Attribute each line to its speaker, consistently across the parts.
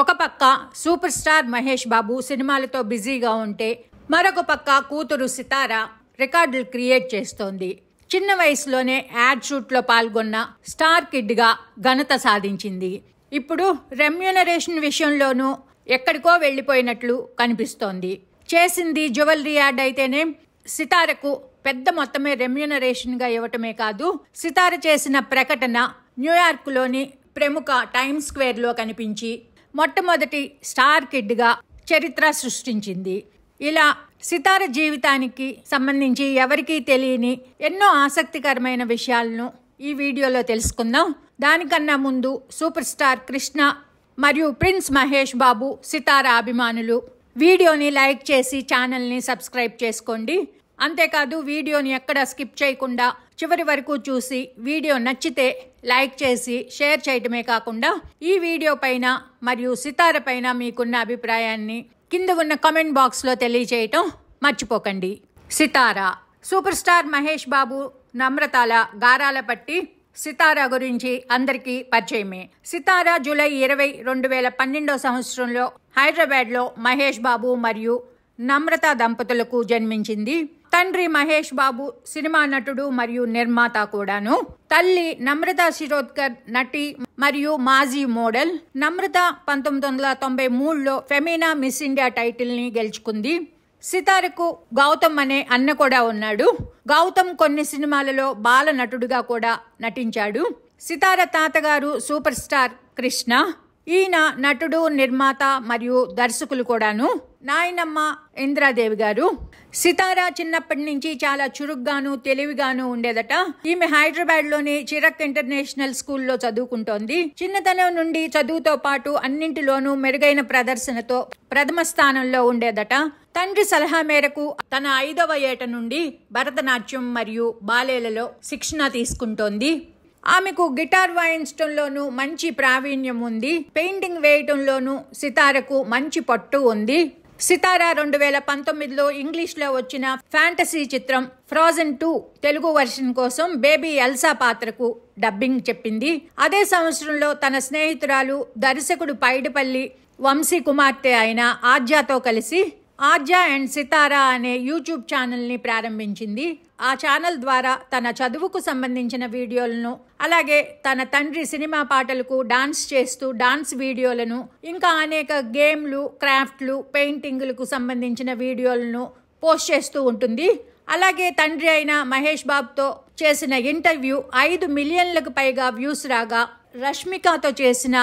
Speaker 1: ఒక పక్క super star Mahesh బాబు సినిమాలతో బిజీగా ఉంటే మరొక పక్క కూతురు సితార రికార్డులు క్రియేట్ చేస్తోంది చిన్న వయసులోనే యాడ్ షూట్లో పాల్గొన్న స్టార్ కిడ్గా ఘనత సాధించింది ఇప్పుడు రెమ్యూనరేషన్ విషయంలోనూ ఎక్కడికో వెళ్ళిపోయినట్లు కనిపిస్తోంది చేసింది జ్యువెలరీ యాడ్ అయితేనే సితారకు పెద్ద మొత్తమే రెమ్యూనరేషన్గా ఇవ్వటమే కాదు సితార చేసిన ప్రకటన న్యూయార్క్లోని ప్రముఖ టైమ్ స్క్వేర్లో కనిపించి మొట్టమొదటి స్టార్ కిడ్గా చరిత్ర సృష్టించింది ఇలా సితార జీవితానికి సంబంధించి ఎవరికీ తెలియని ఎన్నో ఆసక్తికరమైన విషయాలను ఈ వీడియోలో తెలుసుకుందాం దానికన్నా ముందు సూపర్ స్టార్ కృష్ణ మరియు ప్రిన్స్ మహేష్ బాబు సితార అభిమానులు వీడియోని లైక్ చేసి ఛానల్ని సబ్స్క్రైబ్ చేసుకోండి అంతేకాదు వీడియోని ఎక్కడ స్కిప్ చేయకుండా చివరి వరకు చూసి వీడియో నచ్చితే లైక్ చేసి షేర్ చేయటమే కాకుండా ఈ వీడియో పైన మరియు సితార పైన మీకున్న అభిప్రాయాన్ని కింద ఉన్న కమెంట్ బాక్స్లో తెలియజేయటం మర్చిపోకండి సితార సూపర్ స్టార్ మహేష్ బాబు నమ్రతాల గారాల పట్టి సితారా గురించి అందరికీ పరిచయమే సితారా జూలై ఇరవై రెండు వేల పన్నెండో సంవత్సరంలో హైదరాబాద్లో మహేష్ బాబు మరియు నమ్రత దంపతులకు జన్మించింది తండ్రి మహేష్ బాబు సినిమా నటుడు మరియు నిర్మాత కూడాను తల్లి నమ్రత శిరోద్కర్ నటి మరియు మాజీ మోడల్ నమ్రత పంతొమ్మిది వందల తొంభై మూడులో ఫెమినా మిస్ ఇండియా టైటిల్ని గెలుచుకుంది సితారకు గౌతమ్ అనే అన్న కూడా ఉన్నాడు గౌతమ్ కొన్ని సినిమాలలో బాల నటుడుగా కూడా నటించాడు సితార తాతగారు సూపర్ స్టార్ కృష్ణ ఈయన నటుడు నిర్మాత మరియు దర్శకులు కూడాను నాయనమ్మ ఇంద్రాదేవి గారు సితారా చిన్నప్పటి నుంచి చాలా చురుగ్గాను తెలివిగాను ఉండేదట ఈమె హైదరాబాద్ లోని చిరక్ ఇంటర్నేషనల్ స్కూల్లో చదువుకుంటోంది చిన్నతనం నుండి చదువుతో పాటు అన్నింటిలోనూ మెరుగైన ప్రదర్శనతో ప్రథమ స్థానంలో ఉండేదట తండ్రి సలహా మేరకు తన ఐదవ ఏట నుండి భరతనాట్యం మరియు బాలేలలో శిక్షణ తీసుకుంటోంది ఆమెకు గిటార్ వాయించడంలోనూ మంచి ప్రావీణ్యం ఉంది పెయింటింగ్ వేయటంలోనూ సితారకు మంచి పట్టు ఉంది సితారా రెండు వేల పంతొమ్మిదిలో ఇంగ్లీష్లో వచ్చిన ఫ్యాంటసీ చిత్రం ఫ్రోజన్ టూ తెలుగు వర్షన్ కోసం బేబీ ఎల్సా పాత్రకు డబ్బింగ్ చెప్పింది అదే సంవత్సరంలో తన స్నేహితురాలు దర్శకుడు పైడిపల్లి వంశీ కుమార్తె అయిన ఆర్జాతో కలిసి ఆర్జా అండ్ సితారా అనే యూట్యూబ్ ఛానల్ని ప్రారంభించింది ఆ ఛానల్ ద్వారా తన చదువుకు సంబంధించిన వీడియోలను అలాగే తన తండ్రి సినిమా పాటలకు డాన్స్ చేస్తూ డాన్స్ వీడియోలను ఇంకా అనేక గేమ్లు క్రాఫ్ట్లు పెయింటింగ్లకు సంబంధించిన వీడియోలను పోస్ట్ చేస్తూ ఉంటుంది అలాగే తండ్రి అయిన మహేష్ బాబుతో చేసిన ఇంటర్వ్యూ ఐదు మిలియన్లకు పైగా వ్యూస్ రాగా రష్మికతో చేసిన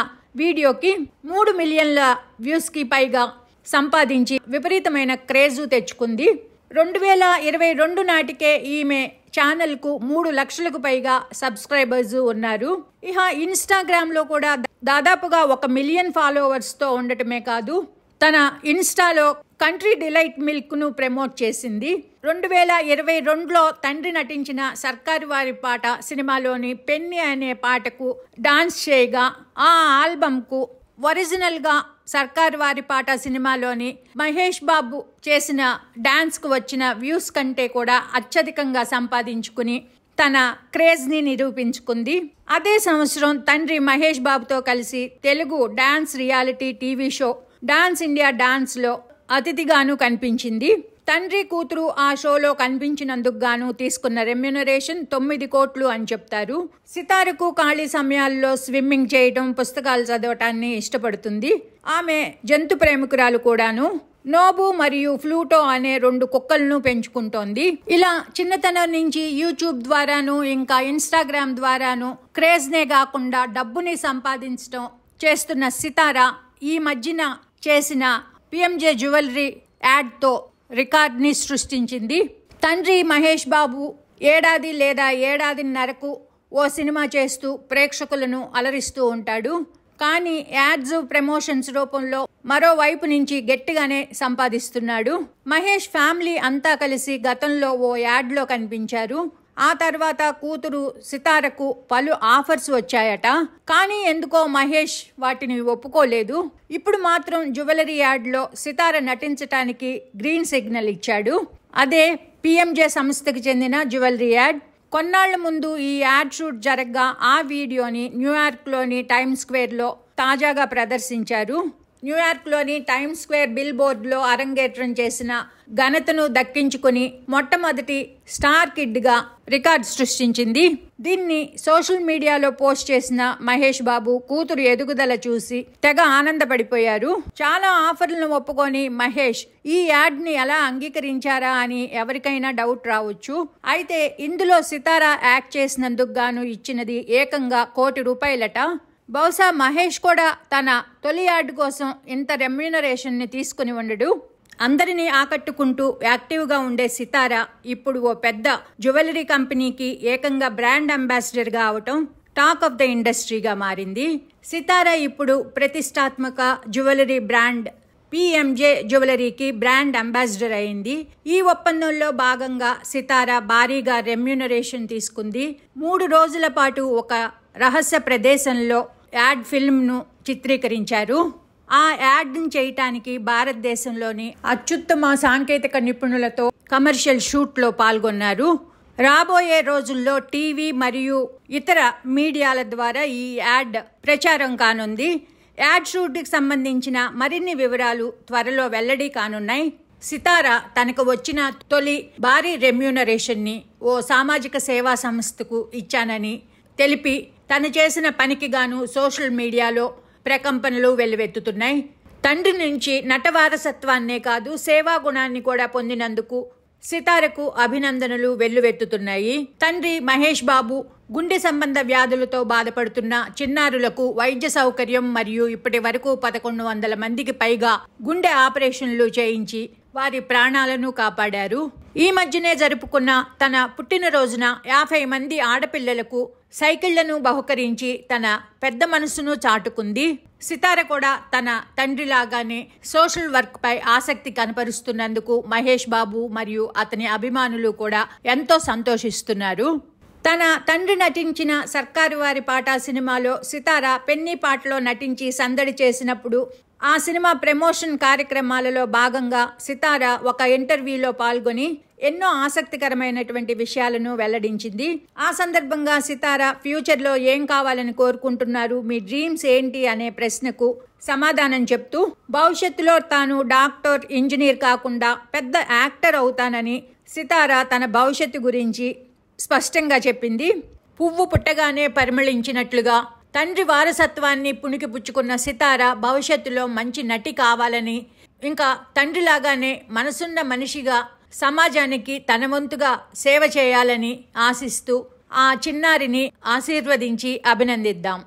Speaker 1: వీడియోకి మూడు మిలియన్ల వ్యూస్కి పైగా సంపాదించి విపరీతమైన క్రేజు తెచ్చుకుంది రెండు వేల ఇరవై రెండు నాటికే ఈమె ఛానల్కు మూడు లక్షలకు పైగా సబ్స్క్రైబర్స్ ఉన్నారు ఇహ ఇన్స్టాగ్రామ్లో కూడా దాదాపుగా ఒక మిలియన్ ఫాలోవర్స్తో ఉండటమే కాదు తన ఇన్స్టాలో కంట్రీ డిలైట్ మిల్క్ను ప్రమోట్ చేసింది రెండు వేల ఇరవై రెండులో తండ్రి నటించిన సర్కారు వారి పాట సినిమాలోని పెన్ని అనే పాటకు డాన్స్ చేయగా ఆ ఆల్బమ్కు ఒరిజినల్గా సర్కార్ వారి పాట సినిమాలోని మహేష్ బాబు చేసిన డాన్స్కు వచ్చిన వ్యూస్ కంటే కూడా అత్యధికంగా సంపాదించుకుని తన క్రేజ్ని నిరూపించుకుంది అదే సంవత్సరం తండ్రి మహేష్ బాబుతో కలిసి Telugu dance reality TV show dance India డాన్స్లో అతిథిగాను కనిపించింది తండ్రి కూతురు ఆ షోలో కనిపించినందుకు గాను తీసుకున్న రెమ్యునరేషన్ తొమ్మిది కోట్లు అని చెప్తారు సితారకు ఖాళీ సమయాల్లో స్విమ్మింగ్ చేయడం పుస్తకాలు చదవటాన్ని ఇష్టపడుతుంది ఆమె జంతు ప్రేమికురాలు కూడాను నోబు మరియు ఫ్లూటో అనే రెండు కుక్కలను పెంచుకుంటోంది ఇలా చిన్నతనం నుంచి యూట్యూబ్ ద్వారాను ఇంకా ఇన్స్టాగ్రామ్ ద్వారాను క్రేజ్నే కాకుండా డబ్బుని సంపాదించడం చేస్తున్న సితార ఈ మధ్యన చేసిన పిఎంజే జ్యువెలరీ యాడ్తో రికార్డ్ని సృష్టించింది తండ్రి మహేష్ బాబు ఏడాది లేదా ఏడాదిన్నరకు ఓ సినిమా చేస్తూ ప్రేక్షకులను అలరిస్తూ ఉంటాడు కానీ యాడ్స్ ప్రమోషన్స్ రూపంలో మరోవైపు నుంచి గట్టిగానే సంపాదిస్తున్నాడు మహేష్ ఫ్యామిలీ అంతా కలిసి గతంలో ఓ యాడ్లో కనిపించారు ఆ తర్వాత కూతురు సితారకు పలు ఆఫర్స్ వచ్చాయట కానీ ఎందుకో మహేష్ వాటిని ఒప్పుకోలేదు ఇప్పుడు మాత్రం జ్యువెలరీ యాడ్లో సితార నటించటానికి గ్రీన్ సిగ్నల్ ఇచ్చాడు అదే పిఎంజే సంస్థకి చెందిన జ్యువెలరీ యాడ్ కొన్నాళ్ల ముందు ఈ యాడ్ షూట్ జరగ్గా ఆ వీడియోని న్యూయార్క్లోని టైమ్ స్క్వేర్లో తాజాగా ప్రదర్శించారు న్యూయార్క్లోని టైమ్ స్క్వేర్ బిల్ బోర్డులో అరంగేట్రం చేసిన ఘనతను దక్కించుకుని మొట్టమొదటి స్టార్ కిడ్గా రికార్డ్ సృష్టించింది దీన్ని సోషల్ మీడియాలో పోస్ట్ చేసిన మహేష్ బాబు కూతురు ఎదుగుదల చూసి తెగ ఆనందపడిపోయారు చాలా ఆఫర్లను ఒప్పుకొని మహేష్ ఈ యాడ్ని ఎలా అంగీకరించారా అని ఎవరికైనా డౌట్ రావచ్చు అయితే ఇందులో సితారా యాక్ట్ చేసినందుకు గాను ఇచ్చినది ఏకంగా కోటి రూపాయలట బహుశా మహేష్ కూడా తన తొలి యార్డ్ కోసం ఇంత రెమ్యూనరేషన్ని తీసుకుని ఉండడు అందరినీ ఆకట్టుకుంటూ యాక్టివ్గా ఉండే సితార ఇప్పుడు ఓ పెద్ద జ్యువెలరీ కంపెనీకి ఏకంగా బ్రాండ్ అంబాసిడర్గా అవటం టాక్ ఆఫ్ ద ఇండస్ట్రీగా మారింది సితార ఇప్పుడు ప్రతిష్టాత్మక జ్యువెలరీ బ్రాండ్ పిఎంజే జ్యువెలరీకి బ్రాండ్ అంబాసిడర్ అయింది ఈ ఒప్పందంలో భాగంగా సితారా భారీగా రెమ్యూనరేషన్ తీసుకుంది మూడు రోజుల పాటు ఒక రహస్య ప్రదేశంలో యాడ్ ఫిల్మ్ను చిత్రీకరించారు ఆ యాడ్ను చేయటానికి భారతదేశంలోని అత్యుత్తమ సాంకేతిక నిపుణులతో కమర్షియల్ షూట్లో పాల్గొన్నారు రాబోయే రోజుల్లో టీవీ మరియు ఇతర మీడియాల ద్వారా ఈ యాడ్ ప్రచారం కానుంది యాడ్ షూట్కి సంబంధించిన మరిన్ని వివరాలు త్వరలో వెల్లడి కానున్నాయి సితార తనకు వచ్చిన తొలి భారీ రెమ్యూనరేషన్ని ఓ సామాజిక సేవా సంస్థకు ఇచ్చానని తెలిపి తను చేసిన పనికి గాను సోషల్ మీడియాలో ప్రకంపనలు వెల్లువెత్తుతున్నాయి తండ్రి నుంచి నటవారసత్వాన్నే కాదు సేవా గుణాన్ని కూడా పొందినందుకు సితారకు అభినందనలు వెల్లువెత్తుతున్నాయి తండ్రి మహేష్ బాబు గుండె సంబంధ వ్యాధులతో బాధపడుతున్న చిన్నారులకు వైద్య సౌకర్యం మరియు ఇప్పటి వరకు పదకొండు వందల మందికి పైగా గుండె ఆపరేషన్లు చేయించి వారి ప్రాణాలను కాపాడారు ఈ మధ్యనే జరుపుకున్న తన పుట్టినరోజున యాభై మంది ఆడపిల్లలకు సైకిళ్లను బహుకరించి తన పెద్ద మనసును చాటుకుంది సితార కూడా తన తండ్రిలాగానే సోషల్ వర్క్ పై ఆసక్తి కనపరుస్తున్నందుకు మహేష్ బాబు మరియు అతని అభిమానులు కూడా ఎంతో సంతోషిస్తున్నారు తన తండ్రి నటించిన సర్కారు వారి పాట సినిమాలో సితార పెన్ని పాటలో నటించి సందడి చేసినప్పుడు ఆ సినిమా ప్రమోషన్ కార్యక్రమాలలో భాగంగా సితార ఒక ఇంటర్వ్యూలో పాల్గొని ఎన్నో ఆసక్తికరమైనటువంటి విషయాలను వెల్లడించింది ఆ సందర్భంగా సితార ఫ్యూచర్లో ఏం కావాలని కోరుకుంటున్నారు మీ డ్రీమ్స్ ఏంటి అనే ప్రశ్నకు సమాధానం చెప్తూ భవిష్యత్తులో తాను డాక్టర్ ఇంజనీర్ కాకుండా పెద్ద యాక్టర్ అవుతానని సితార తన భవిష్యత్తు గురించి స్పష్టంగా చెప్పింది పువ్వు పుట్టగానే పరిమళించినట్లుగా తండ్రి వారసత్వాన్ని పుణికిపుచ్చుకున్న సితార భవిష్యత్తులో మంచి నటి కావాలని ఇంకా తండ్రిలాగానే మనసున్న మనిషిగా సమాజానికి తన వంతుగా సేవ చేయాలని ఆశిస్తూ ఆ చిన్నారిని ఆశీర్వదించి అభినందిద్దాం